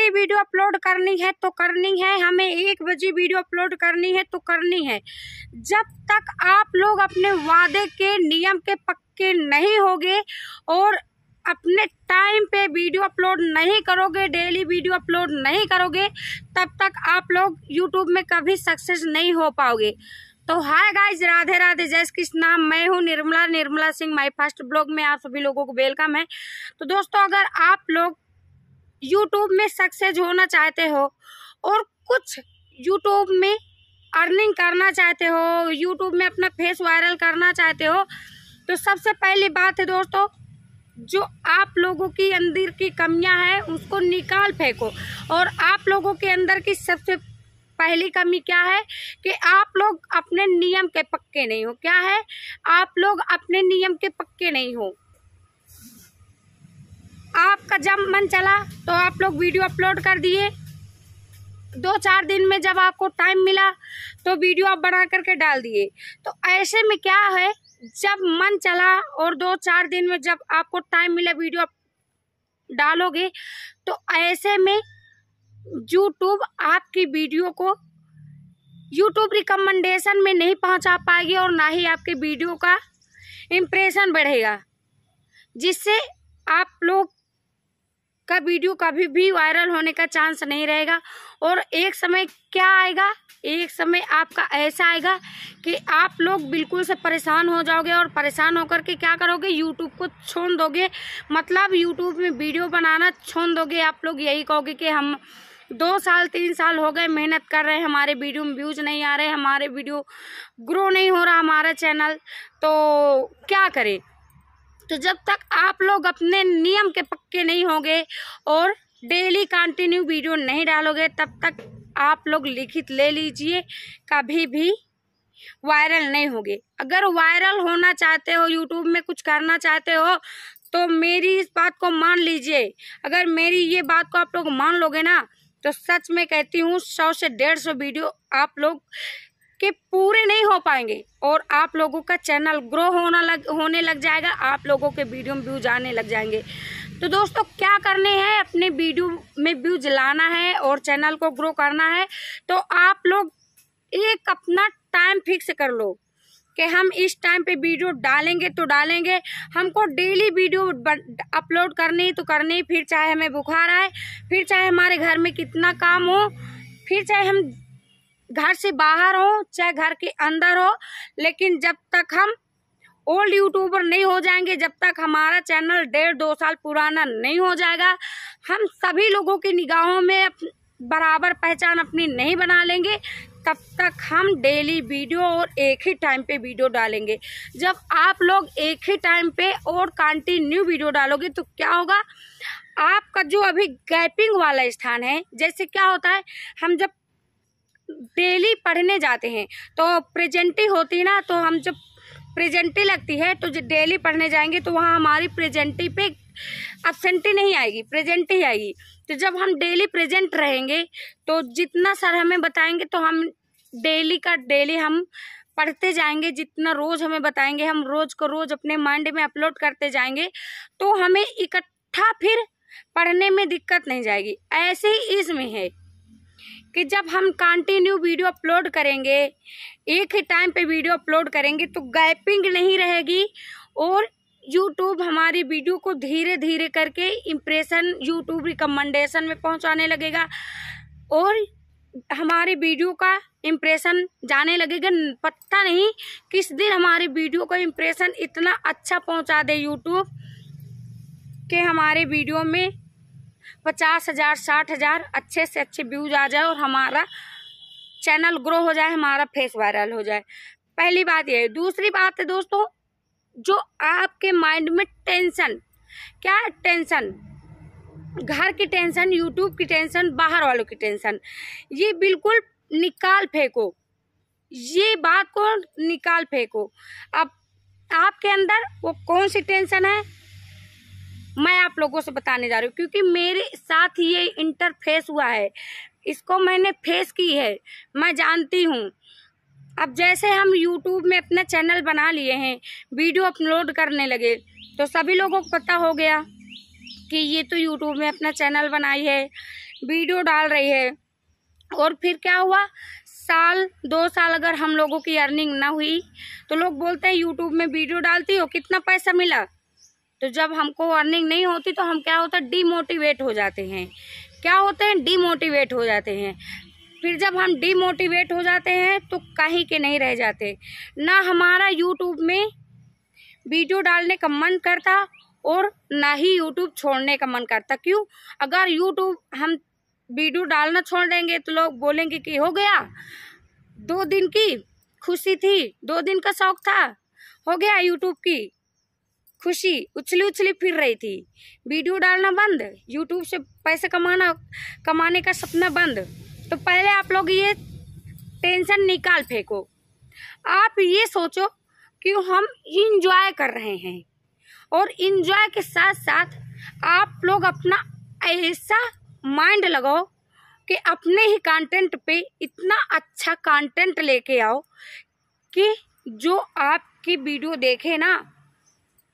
daily video upload करनी है तो करनी है हमें एक बजे वीडियो अपलोड करनी है तो करनी है जब तक आप लोग अपने वादे के नियम के पक्के नहीं होगे और अपने टाइम पे वीडियो अपलोड नहीं करोगे डेली वीडियो अपलोड नहीं करोगे तब तक आप लोग यूट्यूब में कभी सक्सेस नहीं हो पाओगे तो हाय गाइज राधे राधे जय कृष्णा मैं हूँ Nirmala Nirmala Singh my first blog में आप सभी लोगों को वेलकम है तो दोस्तों अगर आप लोग यूट्यूब में सक्सेस होना चाहते हो और कुछ यूट्यूब में अर्निंग करना चाहते हो यूट्यूब में अपना फेस वायरल करना चाहते हो तो सबसे पहली बात है दोस्तों जो आप लोगों की अंदर की कमियां हैं उसको निकाल फेंको और आप लोगों के अंदर की सबसे पहली कमी क्या है कि आप लोग अपने नियम के पक्के नहीं हो क्या है आप लोग अपने नियम के पक्के नहीं हो आपका जब मन चला तो आप लोग वीडियो अपलोड कर दिए दो चार दिन में जब आपको टाइम मिला तो वीडियो आप बना करके डाल दिए तो ऐसे में क्या है जब मन चला और दो चार दिन में जब आपको टाइम मिला वीडियो आप डालोगे तो ऐसे में यूट्यूब आपकी वीडियो को यूट्यूब रिकमेंडेशन में नहीं पहुंचा पाएगी और ना ही आपके वीडियो का इम्प्रेशन बढ़ेगा जिससे आप लोग का वीडियो कभी भी वायरल होने का चांस नहीं रहेगा और एक समय क्या आएगा एक समय आपका ऐसा आएगा कि आप लोग बिल्कुल से परेशान हो जाओगे और परेशान होकर के क्या करोगे यूट्यूब को छोड़ दोगे मतलब यूट्यूब में वीडियो बनाना छोड़ दोगे आप लोग यही कहोगे कि हम दो साल तीन साल हो गए मेहनत कर रहे हैं हमारे वीडियो में व्यूज़ नहीं आ रहे हमारे वीडियो ग्रो नहीं हो रहा हमारा चैनल तो क्या करें तो जब तक आप लोग अपने नियम के पक्के नहीं होंगे और डेली कंटिन्यू वीडियो नहीं डालोगे तब तक आप लोग लिखित ले लीजिए कभी भी वायरल नहीं होंगे अगर वायरल होना चाहते हो यूट्यूब में कुछ करना चाहते हो तो मेरी इस बात को मान लीजिए अगर मेरी ये बात को आप लोग मान लोगे ना तो सच में कहती हूँ सौ से डेढ़ सौ वीडियो आप लोग के पूरे नहीं हो पाएंगे और आप लोगों का चैनल ग्रो होना लग होने लग जाएगा आप लोगों के वीडियो में व्यूज आने लग जाएंगे तो दोस्तों क्या करने हैं अपने वीडियो में व्यूज लाना है और चैनल को ग्रो करना है तो आप लोग एक अपना टाइम फिक्स कर लो कि हम इस टाइम पे वीडियो डालेंगे तो डालेंगे हमको डेली वीडियो अपलोड करनी तो करनी फिर चाहे हमें बुखार आए फिर चाहे हमारे घर में कितना काम हो फिर चाहे हम घर से बाहर हो चाहे घर के अंदर हो लेकिन जब तक हम ओल्ड यूट्यूबर नहीं हो जाएंगे जब तक हमारा चैनल डेढ़ दो साल पुराना नहीं हो जाएगा हम सभी लोगों की निगाहों में बराबर पहचान अपनी नहीं बना लेंगे तब तक हम डेली वीडियो और एक ही टाइम पे वीडियो डालेंगे जब आप लोग एक ही टाइम पे और कंटिन्यू वीडियो डालोगे तो क्या होगा आपका जो अभी गैपिंग वाला स्थान है जैसे क्या होता है हम जब डेली पढ़ने जाते हैं तो प्रेजेंटी होती ना तो हम जब प्रेजेंटी लगती है तो जब डेली पढ़ने जाएंगे तो वहाँ हमारी प्रेजेंटी पे अपसेंटी नहीं आएगी प्रेजेंट ही आएगी तो जब हम डेली प्रेजेंट रहेंगे तो जितना सर हमें बताएंगे तो हम डेली का डेली हम पढ़ते जाएंगे जितना रोज़ हमें बताएंगे हम रोज़ को रोज़ अपने माइंड में अपलोड करते जाएंगे तो हमें इकट्ठा फिर पढ़ने में दिक्कत नहीं जाएगी ऐसे ही इसमें है कि जब हम कंटिन्यू वीडियो अपलोड करेंगे एक ही टाइम पे वीडियो अपलोड करेंगे तो गैपिंग नहीं रहेगी और यूट्यूब हमारी वीडियो को धीरे धीरे करके इम्प्रेशन यूट्यूब रिकमेंडेशन में पहुंचाने लगेगा और हमारे वीडियो का इम्प्रेशन जाने लगेगा पता नहीं किस दिन हमारे वीडियो का इम्प्रेशन इतना अच्छा पहुंचा दे यूट्यूब के हमारे वीडियो में पचास हज़ार साठ हज़ार अच्छे से अच्छे व्यूज़ आ जाए और हमारा चैनल ग्रो हो जाए हमारा फेस वायरल हो जाए पहली बात यह है दूसरी बात है दोस्तों जो आपके माइंड में टेंशन क्या टेंशन घर की टेंशन यूट्यूब की टेंशन बाहर वालों की टेंशन ये बिल्कुल निकाल फेंको ये बात को निकाल फेंको अब आपके अंदर वो कौन सी टेंशन है मैं आप लोगों से बताने जा रही हूँ क्योंकि मेरे साथ ही ये इंटरफेस हुआ है इसको मैंने फेस की है मैं जानती हूँ अब जैसे हम यूट्यूब में अपना चैनल बना लिए हैं वीडियो अपलोड करने लगे तो सभी लोगों को पता हो गया कि ये तो यूट्यूब में अपना चैनल बनाई है वीडियो डाल रही है और फिर क्या हुआ साल दो साल अगर हम लोगों की अर्निंग ना हुई तो लोग बोलते हैं यूट्यूब में वीडियो डालती हो कितना पैसा मिला तो जब हमको अर्निंग नहीं होती तो हम क्या होता है डीमोटिवेट हो जाते हैं क्या होते हैं डीमोटिवेट हो जाते हैं फिर जब हम डीमोटिवेट हो जाते हैं तो कहीं के नहीं रह जाते ना हमारा यूट्यूब में वीडियो डालने का मन करता और ना ही यूट्यूब छोड़ने का मन करता क्यों अगर यूट्यूब हम वीडियो डालना छोड़ देंगे तो लोग बोलेंगे कि हो गया दो दिन की खुशी थी दो दिन का शौक था हो गया यूट्यूब की खुशी उछली उछली फिर रही थी वीडियो डालना बंद यूट्यूब से पैसे कमाना कमाने का सपना बंद तो पहले आप लोग ये टेंशन निकाल फेंको आप ये सोचो कि हम इंजॉय कर रहे हैं और इंजॉय के साथ साथ आप लोग अपना ऐसा माइंड लगाओ कि अपने ही कंटेंट पे इतना अच्छा कंटेंट लेके आओ कि जो आपकी वीडियो देखे ना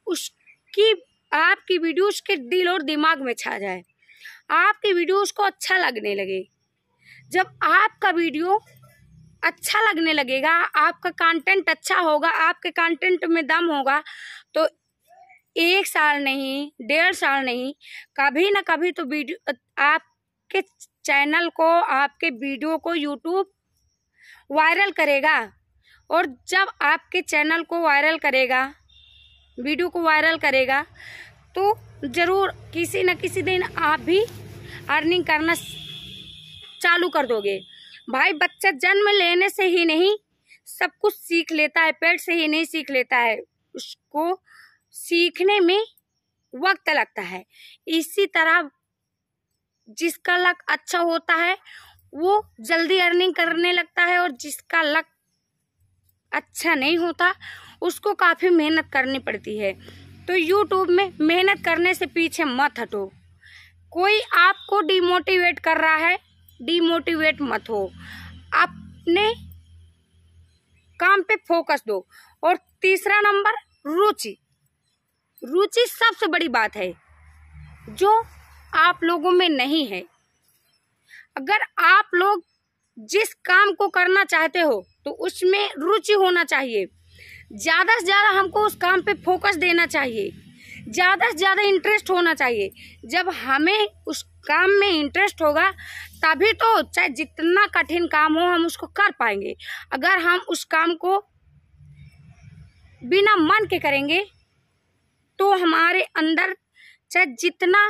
उसकी आपकी वीडियोस के दिल और दिमाग में छा जाए आपकी वीडियो उसको अच्छा लगने लगे जब आपका वीडियो अच्छा लगने लगेगा आपका कंटेंट अच्छा होगा आपके कंटेंट में दम होगा तो एक साल नहीं डेढ़ साल नहीं कभी ना कभी तो वीडियो आपके चैनल को आपके वीडियो को यूट्यूब वायरल करेगा और जब आपके चैनल को वायरल करेगा वीडियो को वायरल करेगा तो ज़रूर किसी न किसी दिन आप भी अर्निंग करना चालू कर दोगे भाई बच्चा जन्म लेने से ही नहीं सब कुछ सीख लेता है पेट से ही नहीं सीख लेता है उसको सीखने में वक्त लगता है इसी तरह जिसका लक अच्छा होता है वो जल्दी अर्निंग करने लगता है और जिसका लक अच्छा नहीं होता उसको काफ़ी मेहनत करनी पड़ती है तो यूट्यूब में मेहनत करने से पीछे मत हटो कोई आपको डिमोटिवेट कर रहा है डिमोटिवेट मत हो अपने काम पे फोकस दो और तीसरा नंबर रुचि रुचि सबसे बड़ी बात है जो आप लोगों में नहीं है अगर आप लोग जिस काम को करना चाहते हो तो उसमें रुचि होना चाहिए ज़्यादा से ज़्यादा हमको उस काम पे फोकस देना चाहिए ज़्यादा से ज़्यादा इंटरेस्ट होना चाहिए जब हमें उस काम में इंटरेस्ट होगा तभी तो चाहे जितना कठिन काम हो हम उसको कर पाएंगे अगर हम उस काम को बिना मन के करेंगे तो हमारे अंदर चाहे जितना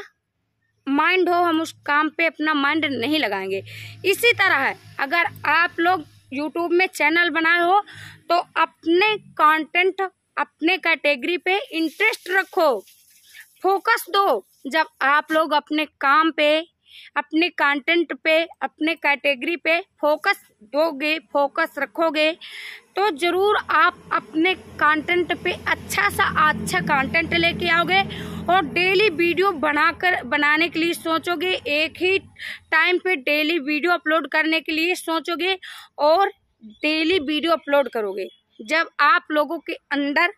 माइंड हो हम उस काम पे अपना माइंड नहीं लगाएंगे इसी तरह है अगर आप लोग यूट्यूब में चैनल बनाए हो तो अपने कंटेंट अपने कैटेगरी पे इंटरेस्ट रखो फोकस दो जब आप लोग अपने काम पे अपने कंटेंट पे अपने कैटेगरी पे फोकस दोगे फोकस रखोगे तो ज़रूर आप अपने कंटेंट पे अच्छा सा अच्छा कंटेंट लेके आओगे और डेली वीडियो बनाकर बनाने के लिए सोचोगे एक ही टाइम पे डेली वीडियो अपलोड करने के लिए सोचोगे और डेली वीडियो अपलोड करोगे जब आप लोगों के अंदर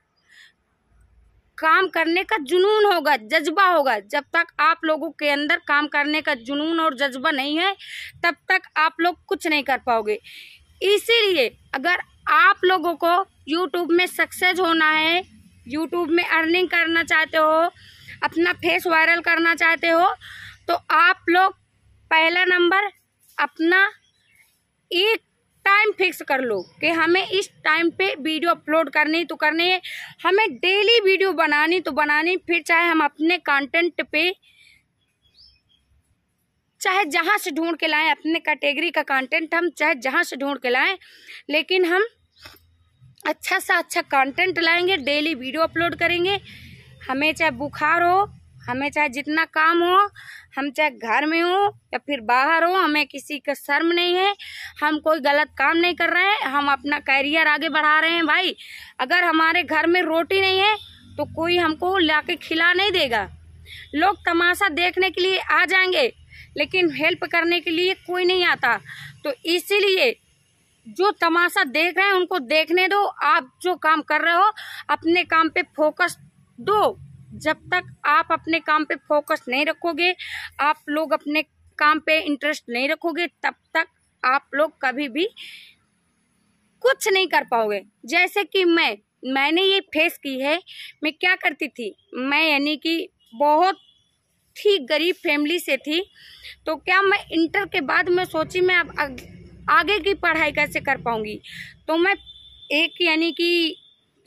काम करने का जुनून होगा जज्बा होगा जब तक आप लोगों के अंदर काम करने का जुनून और जज्बा नहीं है तब तक आप लोग कुछ नहीं कर पाओगे इसीलिए अगर आप लोगों को यूट्यूब में सक्सेस होना है यूट्यूब में अर्निंग करना चाहते हो अपना फेस वायरल करना चाहते हो तो आप लोग पहला नंबर अपना एक टाइम फिक्स कर लो कि हमें इस टाइम पे वीडियो अपलोड करनी तो करनी है हमें डेली वीडियो बनानी तो बनानी फिर चाहे हम अपने कंटेंट पे चाहे जहाँ से ढूंढ के लाएं अपने कैटेगरी का कंटेंट हम चाहे जहाँ से ढूंढ के लाएं लेकिन हम अच्छा सा अच्छा कंटेंट लाएंगे डेली वीडियो अपलोड करेंगे हमें चाहे बुखार हो हमें चाहे जितना काम हो हम चाहे घर में हो या फिर बाहर हो हमें किसी का शर्म नहीं है हम कोई गलत काम नहीं कर रहे हैं हम अपना कैरियर आगे बढ़ा रहे हैं भाई अगर हमारे घर में रोटी नहीं है तो कोई हमको ला के खिला नहीं देगा लोग तमाशा देखने के लिए आ जाएंगे लेकिन हेल्प करने के लिए कोई नहीं आता तो इसीलिए जो तमाशा देख रहे हैं उनको देखने दो आप जो काम कर रहे हो अपने काम पे फोकस दो जब तक आप अपने काम पे फोकस नहीं रखोगे आप लोग अपने काम पे इंटरेस्ट नहीं रखोगे तब तक आप लोग कभी भी कुछ नहीं कर पाओगे जैसे कि मैं मैंने ये फेस की है मैं क्या करती थी मैं यानी कि बहुत ही गरीब फैमिली से थी तो क्या मैं इंटर के बाद मैं सोची मैं अब आगे की पढ़ाई कैसे कर पाऊँगी तो मैं एक यानी कि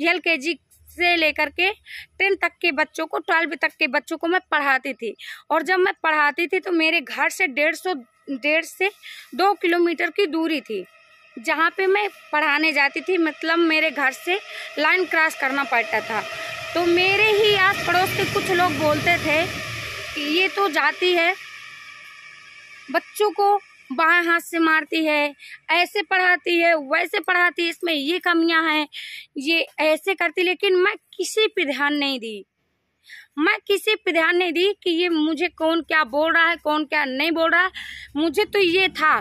एल के जी से लेकर के टेन तक के बच्चों को ट्वेल्व तक के बच्चों को मैं पढ़ाती थी और जब मैं पढ़ाती थी तो मेरे घर से डेढ़ सौ डेढ़ से दो किलोमीटर की दूरी थी जहाँ पे मैं पढ़ाने जाती थी मतलब मेरे घर से लाइन क्रॉस करना पड़ता था तो मेरे ही आस पड़ोस के कुछ लोग बोलते थे कि ये तो जाती है बच्चों को बाएं हाथ से मारती है ऐसे पढ़ाती है वैसे पढ़ाती है इसमें ये कमियां हैं ये ऐसे करती लेकिन मैं किसी पर ध्यान नहीं दी मैं किसी पर ध्यान नहीं दी कि ये मुझे कौन क्या बोल रहा है कौन क्या नहीं बोल रहा है मुझे तो ये था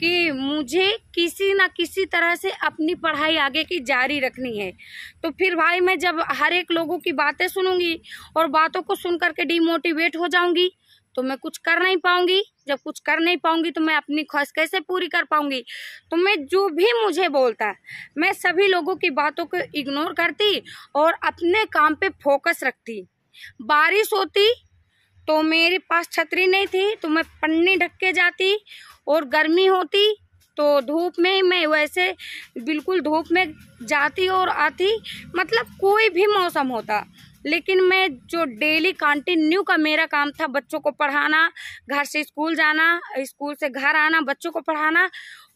कि मुझे किसी ना किसी तरह से अपनी पढ़ाई आगे की जारी रखनी है तो फिर भाई मैं जब हर एक लोगों की बातें सुनूंगी और बातों को सुन करके डिमोटिवेट हो जाऊंगी तो मैं कुछ कर नहीं पाऊंगी जब कुछ कर नहीं पाऊंगी तो मैं अपनी ख्वाहिश कैसे पूरी कर पाऊंगी तो मैं जो भी मुझे बोलता मैं सभी लोगों की बातों को इग्नोर करती और अपने काम पे फोकस रखती बारिश होती तो मेरे पास छतरी नहीं थी तो मैं पन्नी ढक के जाती और गर्मी होती तो धूप में ही मैं वैसे बिल्कुल धूप में जाती और आती मतलब कोई भी मौसम होता लेकिन मैं जो डेली कंटिन्यू का मेरा काम था बच्चों को पढ़ाना घर से स्कूल जाना स्कूल से घर आना बच्चों को पढ़ाना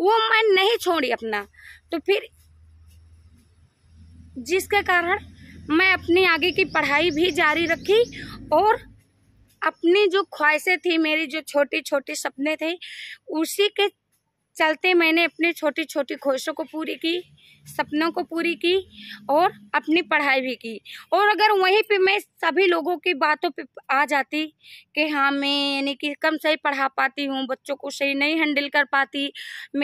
वो मैं नहीं छोड़ी अपना तो फिर जिसके कारण मैं अपनी आगे की पढ़ाई भी जारी रखी और अपनी जो ख्वाहिशें थी मेरी जो छोटी छोटी सपने थे उसी के चलते मैंने अपनी छोटी छोटी ख्वाहिशों को पूरी की सपनों को पूरी की और अपनी पढ़ाई भी की और अगर वहीं पे मैं सभी लोगों की बातों पे आ जाती कि हाँ मैं यानी कि कम सही पढ़ा पाती हूँ बच्चों को सही नहीं हैंडल कर पाती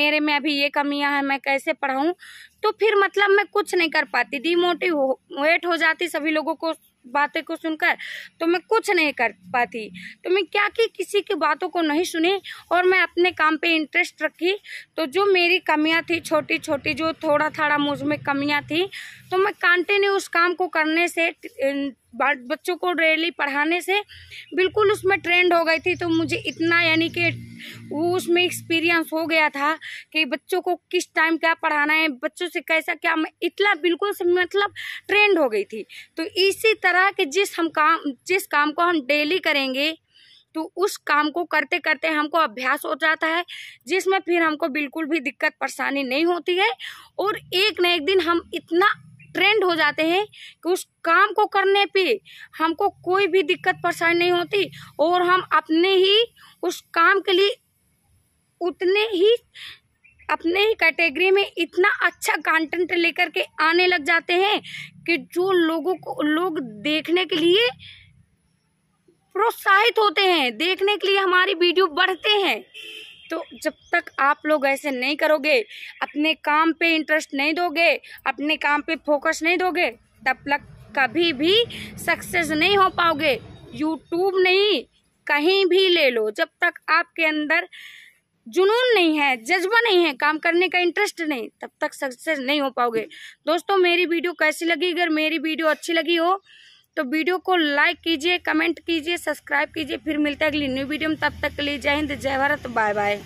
मेरे में अभी ये कमियाँ हैं मैं कैसे पढ़ाऊँ तो फिर मतलब मैं कुछ नहीं कर पाती डिमोटिव हो, हो जाती सभी लोगों को बातें को सुनकर तो मैं कुछ नहीं कर पाती तो मैं क्या कि किसी की बातों को नहीं सुनी और मैं अपने काम पे इंटरेस्ट रखी तो जो मेरी कमियां थी छोटी छोटी जो थोड़ा थोड़ा मुझ में कमियां थी तो मैं कंटिन्यू उस काम को करने से बच्चों को डेली पढ़ाने से बिल्कुल उसमें ट्रेंड हो गई थी तो मुझे इतना यानी कि उसमें एक्सपीरियंस हो गया था कि बच्चों को किस टाइम क्या पढ़ाना है बच्चों से कैसा क्या मैं इतना बिल्कुल से मतलब ट्रेंड हो गई थी तो इसी तरह के जिस हम काम जिस काम को हम डेली करेंगे तो उस काम को करते करते हमको अभ्यास हो जाता है जिसमें फिर हमको बिल्कुल भी दिक्कत परेशानी नहीं होती है और एक न एक दिन हम इतना ट्रेंड हो जाते हैं कि उस काम को करने पे हमको कोई भी दिक्कत परेशानी नहीं होती और हम अपने ही उस काम के लिए उतने ही अपने ही कैटेगरी में इतना अच्छा कंटेंट लेकर के आने लग जाते हैं कि जो लोगों को लोग देखने के लिए प्रोत्साहित होते हैं देखने के लिए हमारी वीडियो बढ़ते हैं तो जब तक आप लोग ऐसे नहीं करोगे अपने काम पे इंटरेस्ट नहीं दोगे अपने काम पे फोकस नहीं दोगे तब तक कभी भी सक्सेस नहीं हो पाओगे यूट्यूब नहीं कहीं भी ले लो जब तक आपके अंदर जुनून नहीं है जज्बा नहीं है काम करने का इंटरेस्ट नहीं तब तक सक्सेस नहीं हो पाओगे दोस्तों मेरी वीडियो कैसी लगी अगर मेरी वीडियो अच्छी लगी हो तो वीडियो को लाइक कीजिए कमेंट कीजिए सब्सक्राइब कीजिए फिर मिलते हैं अगली न्यू वीडियो में तब तक के लिए जय हिंद जय भारत बाय बाय